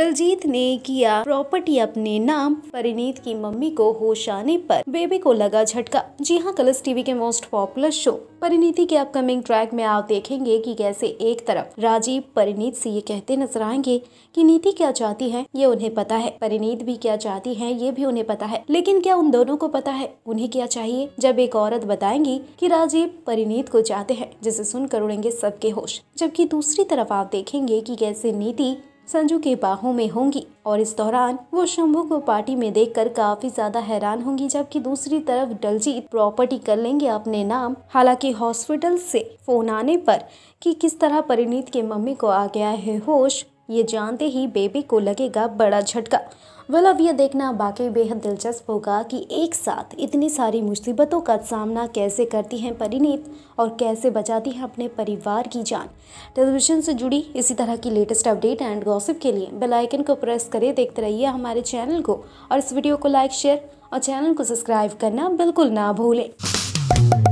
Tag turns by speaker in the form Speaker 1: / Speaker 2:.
Speaker 1: दलजीत ने किया प्रॉपर्टी अपने नाम परिणीत की मम्मी को होश आने पर बेबी को लगा झटका जी हाँ कलर्स टीवी के मोस्ट पॉपुलर शो परिणीति के अपकमिंग ट्रैक में आप देखेंगे कि कैसे एक तरफ राजीव परिणीत से ये कहते नजर आएंगे कि नीति क्या चाहती है ये उन्हें पता है परिणीत भी क्या चाहती है ये भी उन्हें पता है लेकिन क्या उन दोनों को पता है उन्हें क्या चाहिए जब एक औरत बताएंगी कि राजीव परिणीत को चाहते हैं जिसे सुनकर उड़ेंगे सबके होश जबकि दूसरी तरफ आप देखेंगे की कैसे नीति संजू के बाहों में होंगी और इस दौरान वो शंभू को पार्टी में देखकर काफी ज्यादा हैरान होंगी जबकि दूसरी तरफ डलजीत प्रॉपर्टी कर लेंगे अपने नाम हालांकि हॉस्पिटल से फोन आने पर कि किस तरह परिणीत के मम्मी को आ गया है होश ये जानते ही बेबी को लगेगा बड़ा झटका वेल अब यह देखना बाकी बेहद दिलचस्प होगा कि एक साथ इतनी सारी मुसीबतों का सामना कैसे करती हैं परिणीत और कैसे बचाती हैं अपने परिवार की जान टेलीविजन से जुड़ी इसी तरह की लेटेस्ट अपडेट एंड गॉसिप के लिए बेल आइकन को प्रेस करें देखते रहिए हमारे चैनल को और इस वीडियो को लाइक शेयर और चैनल को सब्सक्राइब करना बिल्कुल ना भूलें